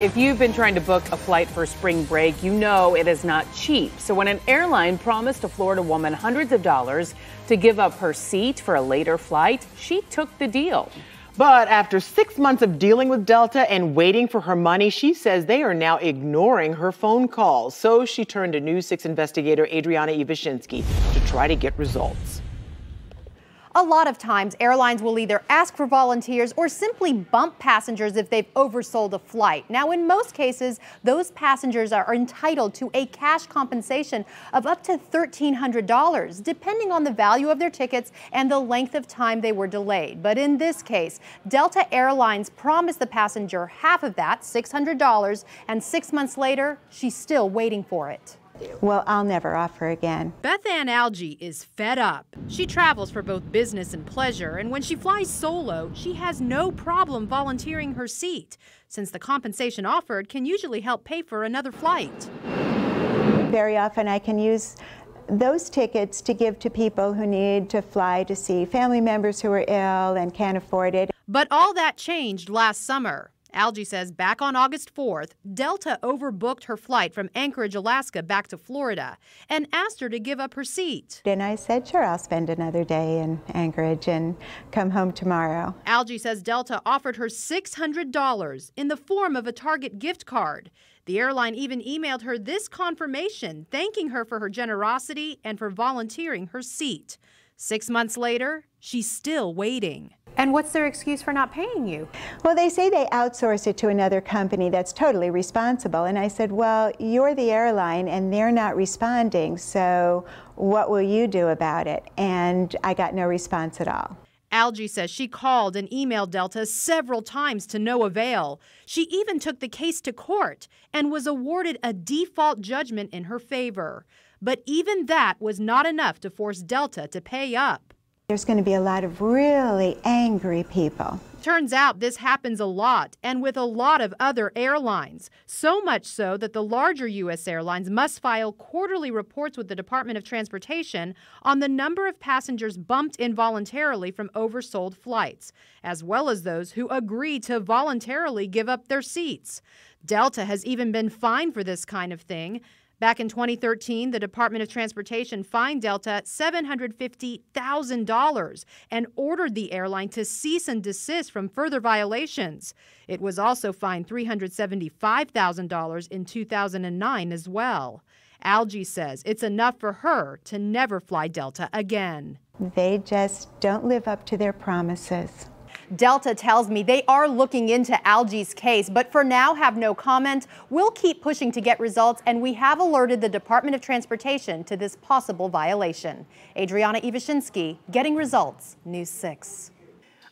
If you've been trying to book a flight for spring break, you know it is not cheap. So when an airline promised a Florida woman hundreds of dollars to give up her seat for a later flight, she took the deal. But after six months of dealing with Delta and waiting for her money, she says they are now ignoring her phone calls. So she turned to News 6 investigator Adriana Ivashinsky to try to get results. A lot of times, airlines will either ask for volunteers or simply bump passengers if they've oversold a flight. Now, in most cases, those passengers are entitled to a cash compensation of up to $1,300, depending on the value of their tickets and the length of time they were delayed. But in this case, Delta Airlines promised the passenger half of that, $600, and six months later, she's still waiting for it. Well, I'll never offer again. Beth Ann Algie is fed up. She travels for both business and pleasure, and when she flies solo, she has no problem volunteering her seat, since the compensation offered can usually help pay for another flight. Very often, I can use those tickets to give to people who need to fly to see family members who are ill and can't afford it. But all that changed last summer Algie says back on August 4th, Delta overbooked her flight from Anchorage, Alaska back to Florida and asked her to give up her seat. And I said, sure, I'll spend another day in Anchorage and come home tomorrow. Algie says Delta offered her $600 in the form of a Target gift card. The airline even emailed her this confirmation, thanking her for her generosity and for volunteering her seat. Six months later, she's still waiting. And what's their excuse for not paying you? Well, they say they outsource it to another company that's totally responsible. And I said, well, you're the airline and they're not responding, so what will you do about it? And I got no response at all. Algie says she called and emailed Delta several times to no avail. She even took the case to court and was awarded a default judgment in her favor. But even that was not enough to force Delta to pay up. There's going to be a lot of really angry people. Turns out this happens a lot and with a lot of other airlines. So much so that the larger U.S. airlines must file quarterly reports with the Department of Transportation on the number of passengers bumped involuntarily from oversold flights, as well as those who agree to voluntarily give up their seats. Delta has even been fined for this kind of thing. Back in 2013, the Department of Transportation fined Delta $750,000 and ordered the airline to cease and desist from further violations. It was also fined $375,000 in 2009 as well. Algie says it's enough for her to never fly Delta again. They just don't live up to their promises. Delta tells me they are looking into Algie's case, but for now have no comment. We'll keep pushing to get results, and we have alerted the Department of Transportation to this possible violation. Adriana Ivashinsky, Getting Results, News 6.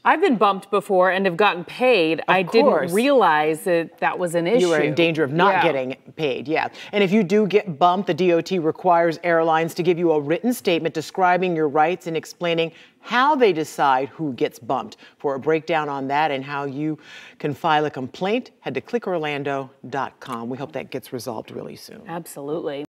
I've been bumped before and have gotten paid. Of I course. didn't realize that that was an issue. You were in danger of not yeah. getting paid, yeah. And if you do get bumped, the DOT requires airlines to give you a written statement describing your rights and explaining how they decide who gets bumped. For a breakdown on that and how you can file a complaint, head to clickorlando.com. We hope that gets resolved really soon. Absolutely.